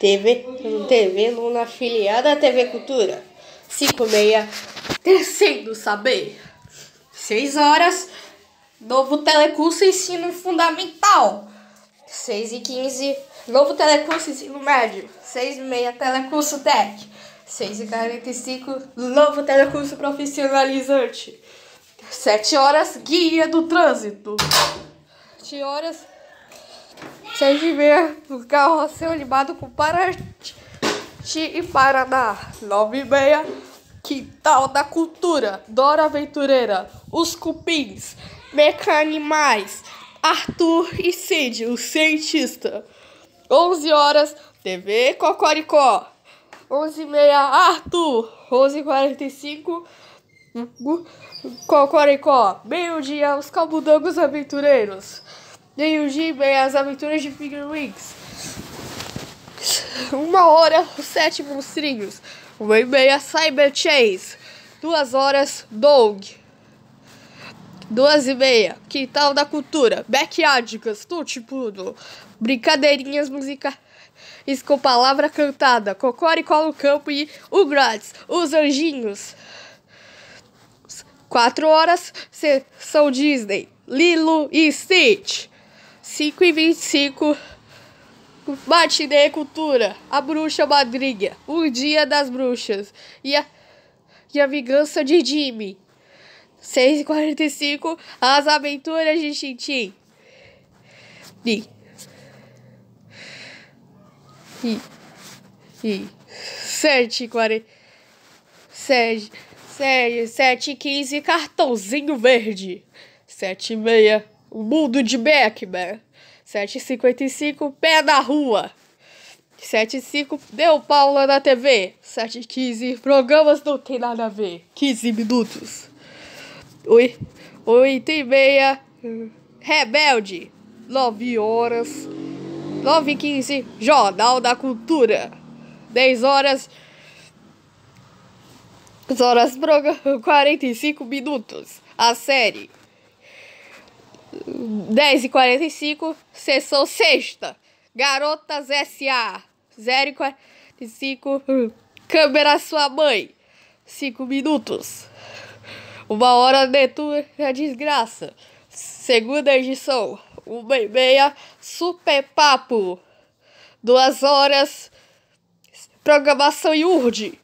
TV, TV Luna afiliada à TV Cultura. 5 56, terceiro saber. 6 horas, novo telecurso ensino fundamental. 6 e 15, novo telecurso ensino médio. 6 e meia, telecurso tech. 6 e 45, novo telecurso profissionalizante. 7 horas, guia do trânsito. 7 horas, meia mesmo carro seu limado com Paraty e Paraná. nove e meia, Quintal da Cultura, Dora Aventureira, Os Cupins, Animais, Arthur e Cid, o cientista. onze horas, TV Cocoricó. onze e meia Arthur. onze quarenta e cinco, Cocoricó. Meio-dia, os Cabudangos Aventureiros de G e as aventuras de Figure Wings. Uma hora, os sete monstrinhos. Uma e meia, Cyber Chase. Duas horas, Dog. Duas e meia, Quintal da Cultura. Backyard, Tudo. Brincadeirinhas musicais com palavra cantada. Cocoricó o campo e o grátis. Os anjinhos. Quatro horas, sessão Disney. Lilo e Stitch. 5 e 25 Matinê Cultura A Bruxa Madriga O Dia das Bruxas E a, e a Vingança de Jimmy 6 e 45 As Aventuras de Tintin E E E 7 e 40 7 e 15 Cartãozinho Verde 7 e meia o mundo de Beckman. 755, pé na rua. 7 deu Paula na TV. 715, programas não tem nada a ver. 15 minutos. 8h30, Rebelde. 9 horas. 9h15, Jornal da Cultura. 10 horas. 10 horas, 45 minutos. A série. 10h45, sessão sexta. Garotas SA. 0h45. Câmera sua mãe. 5 minutos. Uma hora dentro da é desgraça. Segunda edição. Uma e meia. Super papo. Duas horas. Programação e URD.